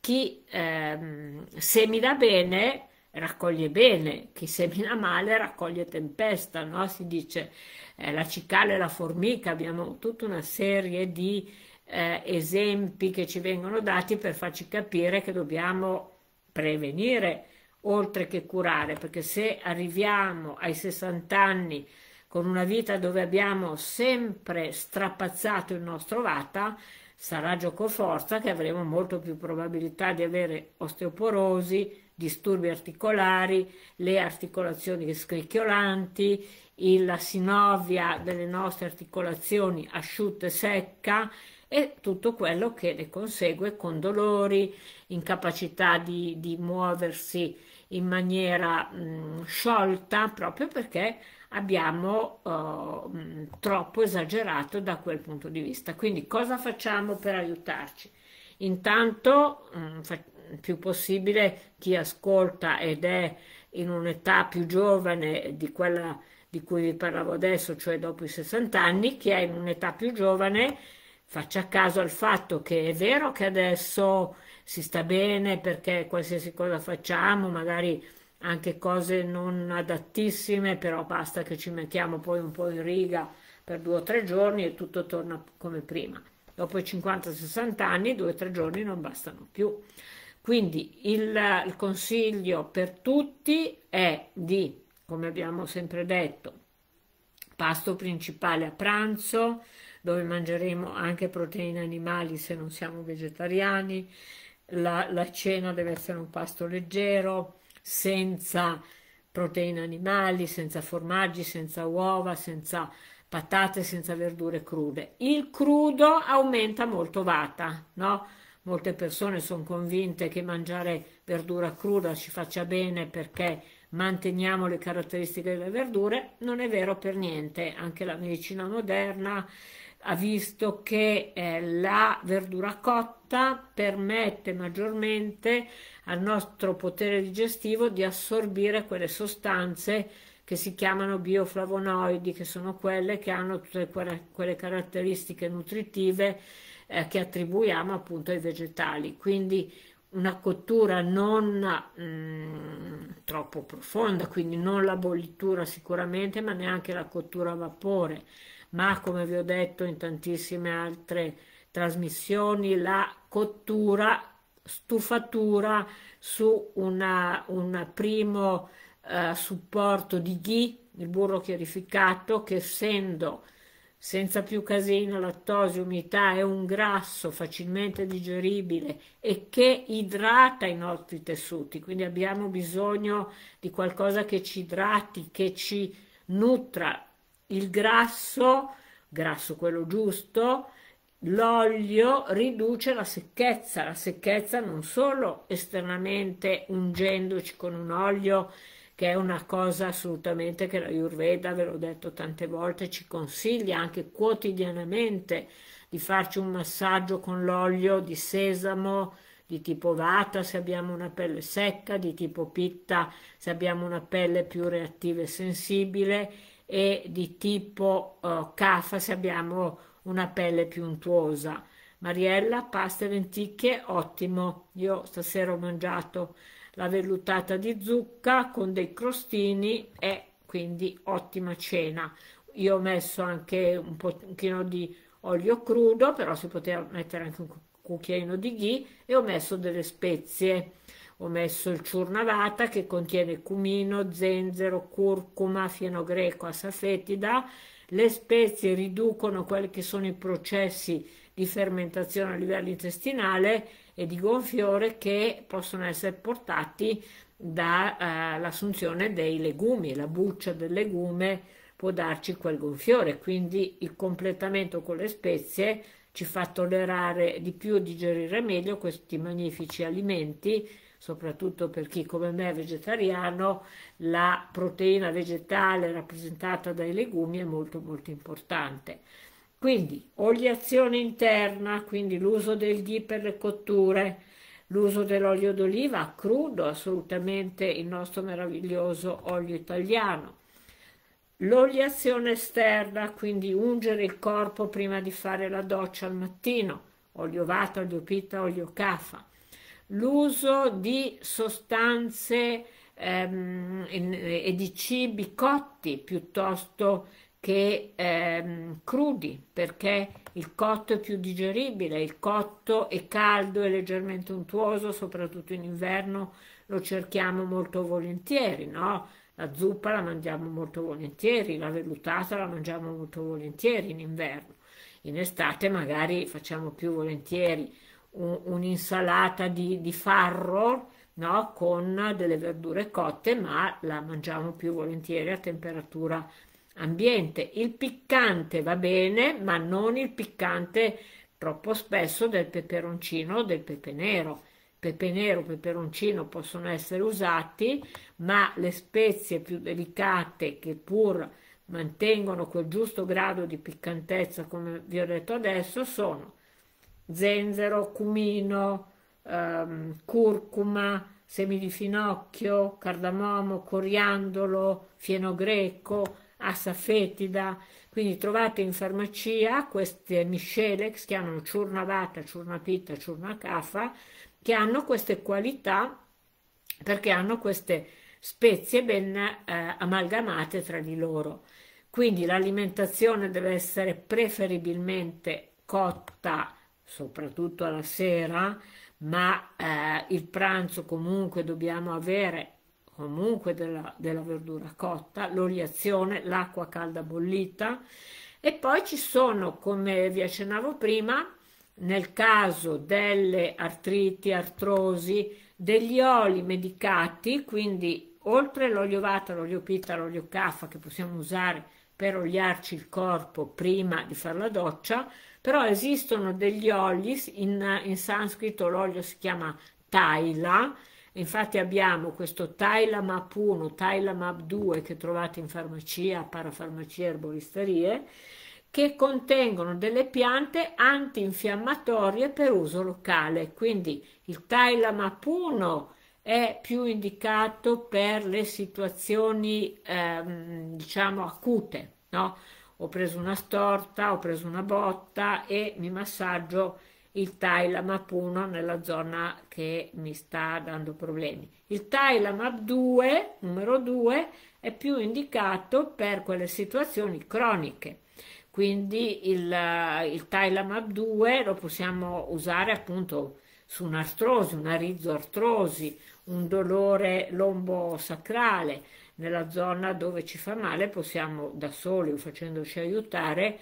chi ehm, semina bene raccoglie bene, chi semina male raccoglie tempesta, no? si dice eh, la cicala e la formica, abbiamo tutta una serie di eh, esempi che ci vengono dati per farci capire che dobbiamo prevenire oltre che curare, perché se arriviamo ai 60 anni con una vita dove abbiamo sempre strapazzato il nostro vata, sarà giocoforza che avremo molto più probabilità di avere osteoporosi, disturbi articolari, le articolazioni scricchiolanti, la sinovia delle nostre articolazioni asciutte secca e tutto quello che ne consegue con dolori, incapacità di, di muoversi in maniera mh, mm, sciolta proprio perché abbiamo eh, mm, troppo esagerato da quel punto di vista. Quindi cosa facciamo per aiutarci? Intanto, mh, mm, fa- più possibile, chi ascolta ed è in un'età più giovane di quella di cui vi parlavo adesso, cioè dopo i 60 anni, chi è in un'età più giovane faccia caso al fatto che è vero che adesso si sta bene perché qualsiasi cosa facciamo, magari anche cose non adattissime, però basta che ci mettiamo poi un po' in riga per due o tre giorni e tutto torna come prima. Dopo i 50-60 anni, due o tre giorni non bastano più. Quindi il, il consiglio per tutti è di, come abbiamo sempre detto, pasto principale a pranzo, dove mangeremo anche proteine animali se non siamo vegetariani, la, la cena deve essere un pasto leggero, senza proteine animali, senza formaggi, senza uova, senza patate, senza verdure crude. Il crudo aumenta molto vata, no? Molte persone sono convinte che mangiare verdura cruda ci faccia bene perché manteniamo le caratteristiche delle verdure, non è vero per niente, anche la medicina moderna ha visto che eh, la verdura cotta permette maggiormente al nostro potere digestivo di assorbire quelle sostanze che si chiamano bioflavonoidi, che sono quelle che hanno tutte quelle caratteristiche nutritive eh, che attribuiamo appunto ai vegetali. Quindi una cottura non mh, mm, troppo profonda, quindi non la bollitura sicuramente, ma neanche la cottura a vapore ma come vi ho detto in tantissime altre trasmissioni, la cottura, stufatura su un primo eh, supporto di ghee, il burro chiarificato, che essendo senza più casina, lattosio, umidità, è un grasso facilmente digeribile e che idrata i nostri tessuti, quindi abbiamo bisogno di qualcosa che ci idrati, che ci nutra il grasso, grasso quello giusto, l'olio riduce la secchezza, la secchezza non solo esternamente ungendoci con un olio che è una cosa assolutamente che la Ayurveda, ve l'ho detto tante volte, ci consiglia anche quotidianamente di farci un massaggio con l'olio di sesamo, di tipo vata se abbiamo una pelle secca, di tipo pitta se abbiamo una pelle più reattiva e sensibile e di tipo eh, caffa se abbiamo una pelle più untuosa. Mariella, pasta e lenticchie, ottimo. Io stasera ho mangiato la vellutata di zucca con dei crostini e quindi ottima cena. Io ho messo anche un pochino di olio crudo, però si poteva mettere anche un cucchiaino di ghi e ho messo delle spezie ho messo il ciurnavata che contiene cumino, zenzero, curcuma, fieno greco, asafetida. Le spezie riducono quelli che sono i processi di fermentazione a livello intestinale e di gonfiore che possono essere portati dall'assunzione eh, dei legumi. La buccia del legume può darci quel gonfiore, quindi il completamento con le spezie ci fa tollerare di più, e digerire meglio questi magnifici alimenti soprattutto per chi come me è vegetariano, la proteina vegetale rappresentata dai legumi è molto molto importante. Quindi oliazione interna, quindi l'uso del ghi per le cotture, l'uso dell'olio d'oliva crudo, assolutamente il nostro meraviglioso olio italiano. L'oliazione esterna, quindi ungere il corpo prima di fare la doccia al mattino, olio vata, olio pita, olio caffa l'uso di sostanze ehm, e di cibi cotti piuttosto che ehm, crudi, perché il cotto è più digeribile, il cotto è caldo e leggermente untuoso, soprattutto in inverno lo cerchiamo molto volentieri, no? La zuppa la mangiamo molto volentieri, la vellutata la mangiamo molto volentieri in inverno. In estate magari facciamo più volentieri un'insalata di, di, farro no? con delle verdure cotte, ma la mangiamo più volentieri a temperatura ambiente. Il piccante va bene, ma non il piccante troppo spesso del peperoncino o del pepe nero. Pepe nero, e peperoncino possono essere usati, ma le spezie più delicate che pur mantengono quel giusto grado di piccantezza, come vi ho detto adesso, sono zenzero, cumino, ehm, curcuma, semi di finocchio, cardamomo, coriandolo, fieno greco, assa fetida. Quindi trovate in farmacia queste miscele che si chiamano ciurna vata, ciurna pitta, ciurna caffa, che hanno queste qualità perché hanno queste spezie ben eh, amalgamate tra di loro. Quindi l'alimentazione deve essere preferibilmente cotta soprattutto alla sera, ma eh, il pranzo comunque dobbiamo avere comunque della, della verdura cotta, l'oliazione, l'acqua calda bollita e poi ci sono, come vi accennavo prima, nel caso delle artriti, artrosi, degli oli medicati, quindi oltre l'olio vata, l'olio pita, l'olio caffa che possiamo usare per oliarci il corpo prima di fare la doccia, però esistono degli oli, in, in sanscrito l'olio si chiama Taila, Infatti abbiamo questo Taila Map 1, Taila Map 2 che trovate in farmacia, parafarmacie, erboristerie, che contengono delle piante antinfiammatorie per uso locale. Quindi il Taila Map 1 è più indicato per le situazioni ehm, diciamo acute, no? ho preso una storta, ho preso una botta e mi massaggio il Thailam appunto nella zona che mi sta dando problemi. Il Thailam 2, numero 2, è più indicato per quelle situazioni croniche. Quindi il, il Thailam 2 lo possiamo usare appunto su un'artrosi, una rizzoartrosi, un dolore lombo-sacrale, nella zona dove ci fa male possiamo da soli o facendoci aiutare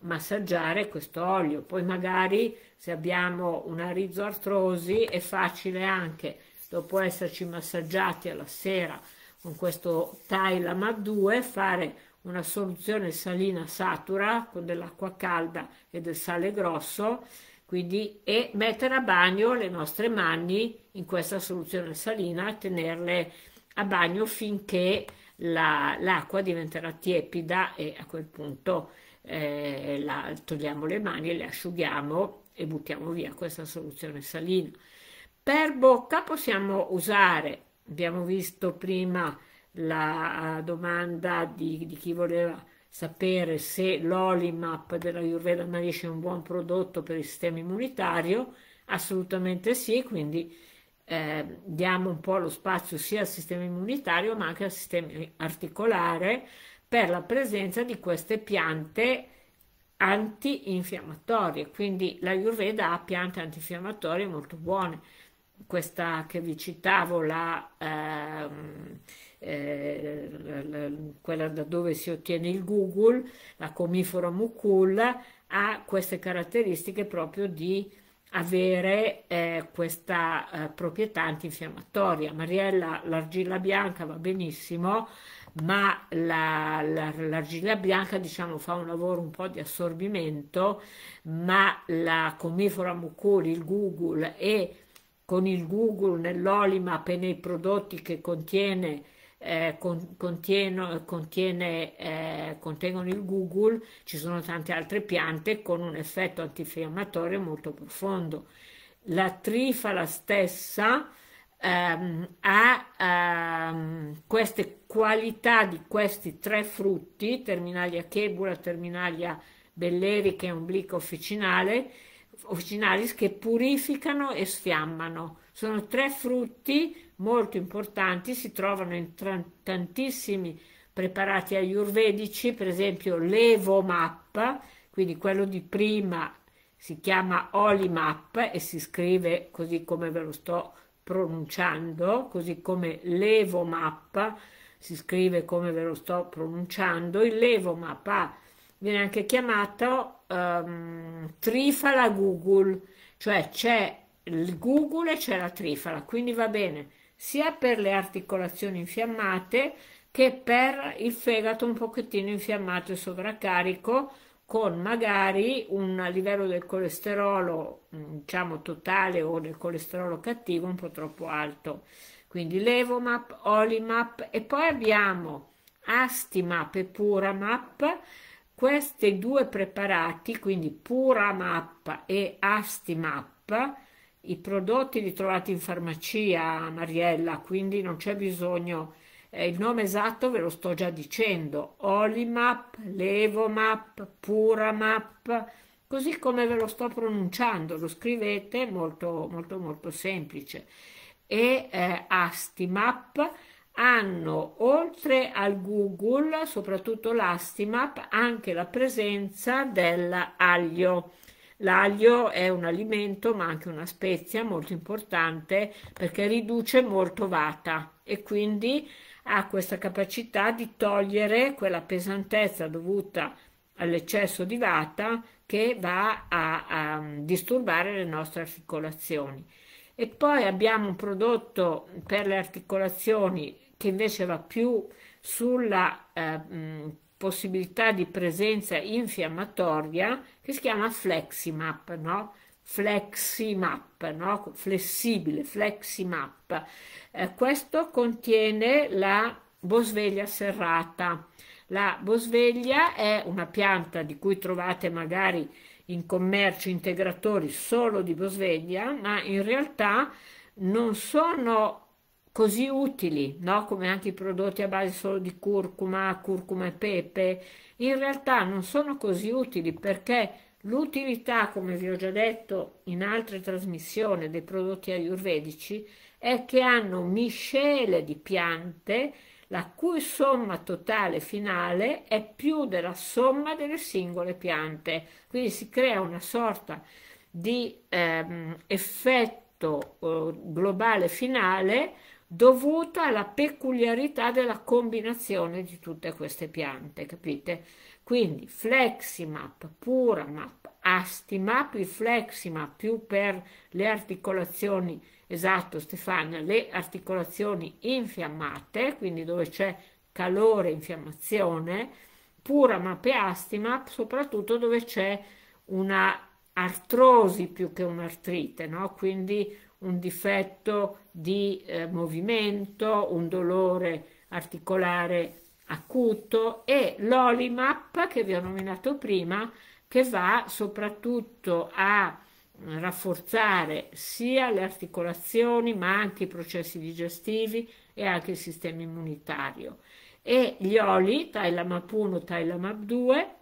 massaggiare questo olio. Poi magari se abbiamo una rizoartrosi è facile anche dopo esserci massaggiati alla sera con questo Thailama 2 fare una soluzione salina satura con dell'acqua calda e del sale grosso quindi, e mettere a bagno le nostre mani in questa soluzione salina e tenerle a bagno finché l'acqua diventerà tiepida e a quel punto eh, la, togliamo le mani, le asciughiamo e buttiamo via questa soluzione salina. Per bocca possiamo usare, abbiamo visto prima la eh, domanda di, di chi voleva sapere se l'Olimap della Ayurveda Marisha è un buon prodotto per il sistema immunitario, assolutamente sì, quindi eh, diamo un po' lo spazio sia al sistema immunitario ma anche al sistema articolare per la presenza di queste piante antinfiammatorie. Quindi la Ayurveda ha piante antinfiammatorie molto buone. Questa che vi citavo, la, ehm, eh, la, quella da dove si ottiene il Google, la comifora mucul, ha queste caratteristiche proprio di avere eh, questa eh, proprietà antinfiammatoria. Mariella, l'argilla bianca va benissimo, ma la, la, l'argilla bianca diciamo, fa un lavoro un po' di assorbimento, ma la comifora mucuri, il Google e con il Google nell'olima appena i prodotti che contiene eh, con, contiene, contiene, eh, contengono il Google, ci sono tante altre piante con un effetto antifiammatorio molto profondo. La trifala stessa ehm, ha ehm, queste qualità di questi tre frutti, Terminalia chebula, Terminalia bellerica e omblico officinale, officinalis, che purificano e sfiammano. Sono tre frutti molto importanti, si trovano in tantissimi preparati ayurvedici, per esempio l'Evomap, quindi quello di prima si chiama Olimap e si scrive così come ve lo sto pronunciando, così come l'Evomap si scrive come ve lo sto pronunciando, il Levomap viene anche chiamato um, trifala Google, cioè c'è il Google e c'è la trifala, quindi va bene sia per le articolazioni infiammate che per il fegato un pochettino infiammato e sovraccarico con magari un livello del colesterolo mm, diciamo totale o del colesterolo cattivo un po' troppo alto quindi levomap, olimap e poi abbiamo astimap e puramap questi due preparati quindi puramap e astimap i prodotti li trovate in farmacia, Mariella, quindi non c'è bisogno. Eh, il nome esatto ve lo sto già dicendo: Olimap, Levomap, Puramap, così come ve lo sto pronunciando, lo scrivete molto, molto, molto semplice. E eh, Astimap hanno oltre al Google, soprattutto l'Astimap, anche la presenza dell'aglio L'aglio è un alimento ma anche una spezia molto importante perché riduce molto vata e quindi ha questa capacità di togliere quella pesantezza dovuta all'eccesso di vata che va a, a mm, disturbare le nostre articolazioni. E poi abbiamo un prodotto per le articolazioni che invece va più sulla eh, mm, possibilità di presenza infiammatoria che si chiama FlexiMap, no? FlexiMap, no? flessibile, FlexiMap. Eh, questo contiene la bosveglia serrata. La bosveglia è una pianta di cui trovate magari in commercio integratori solo di bosveglia, ma in realtà non sono così utili, no? come anche i prodotti a base solo di curcuma, curcuma e pepe, in realtà non sono così utili perché l'utilità, come vi ho già detto in altre trasmissioni, dei prodotti ayurvedici è che hanno miscele di piante la cui somma totale finale è più della somma delle singole piante, quindi si crea una sorta di ehm, effetto eh, globale finale dovuta alla peculiarità della combinazione di tutte queste piante, capite? Quindi Fleximap, Puramap, Astimap, il Fleximap più per le articolazioni, esatto Stefania, le articolazioni infiammate, quindi dove c'è calore, infiammazione, Puramap e Astimap soprattutto dove c'è una artrosi più che un'artrite, no? Quindi un difetto di eh, movimento, un dolore articolare acuto e l'Olimap che vi ho nominato prima che va soprattutto a rafforzare sia le articolazioni ma anche i processi digestivi e anche il sistema immunitario e gli oli Thailamap 1, Thailamap 2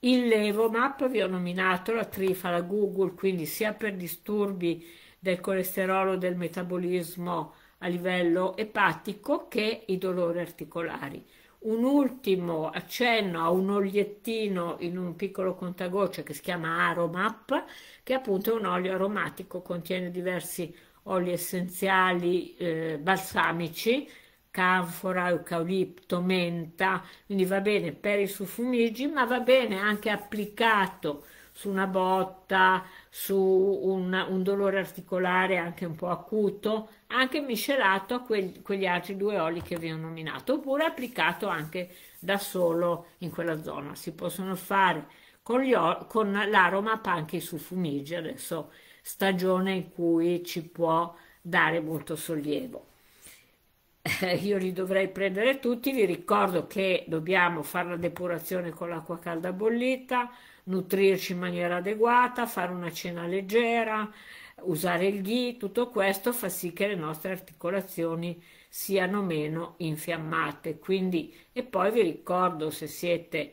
il Levomap vi ho nominato la trifala Google quindi sia per disturbi del colesterolo, del metabolismo a livello epatico che i dolori articolari. Un ultimo accenno a un oliettino in un piccolo contagoccia che si chiama Aromap, che appunto è un olio aromatico, contiene diversi oli essenziali eh, balsamici, canfora, eucalipto, menta, quindi va bene per i suffumigi, ma va bene anche applicato su una botta, su un, un dolore articolare anche un po' acuto, anche miscelato a quel, quegli altri due oli che vi ho nominato, oppure applicato anche da solo in quella zona. Si possono fare con, con l'aroma anche su fumigi, adesso stagione in cui ci può dare molto sollievo eh, io li dovrei prendere tutti, vi ricordo che dobbiamo fare la depurazione con l'acqua calda bollita, nutrirci in maniera adeguata, fare una cena leggera, usare il ghi, tutto questo fa sì che le nostre articolazioni siano meno infiammate. Quindi, e poi vi ricordo se siete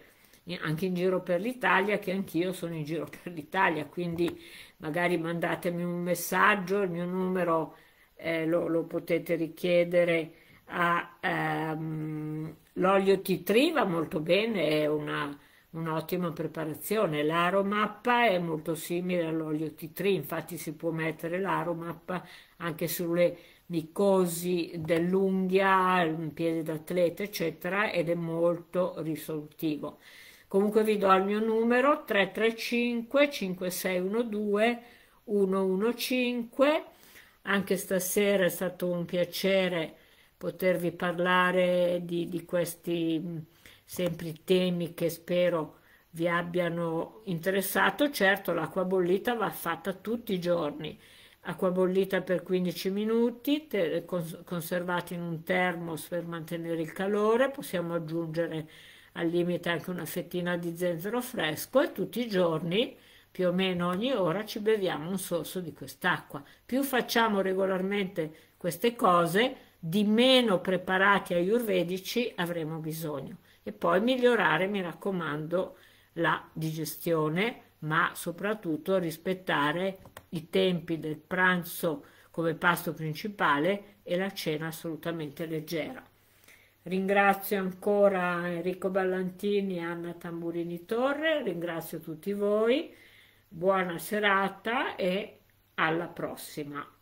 anche in giro per l'Italia, che anch'io sono in giro per l'Italia, quindi magari mandatemi un messaggio, il mio numero eh, lo, lo, potete richiedere a ehm, l'olio tea tree, va molto bene, è una un'ottima preparazione. L'aromappa è molto simile all'olio T3, infatti si può mettere l'aromappa anche sulle micosi dell'unghia, piede d'atleta, eccetera, ed è molto risolutivo. Comunque vi do il mio numero 335 5612 115. Anche stasera è stato un piacere potervi parlare di, di questi sempre temi che spero vi abbiano interessato. Certo, l'acqua bollita va fatta tutti i giorni. Acqua bollita per 15 minuti, conservata in un termos per mantenere il calore, possiamo aggiungere al limite anche una fettina di zenzero fresco e tutti i giorni, più o meno ogni ora, ci beviamo un sorso di quest'acqua. Più facciamo regolarmente queste cose, di meno preparati ayurvedici avremo bisogno e poi migliorare, mi raccomando, la digestione, ma soprattutto rispettare i tempi del pranzo come pasto principale e la cena assolutamente leggera. Ringrazio ancora Enrico Ballantini e Anna Tamburini Torre, ringrazio tutti voi, buona serata e alla prossima.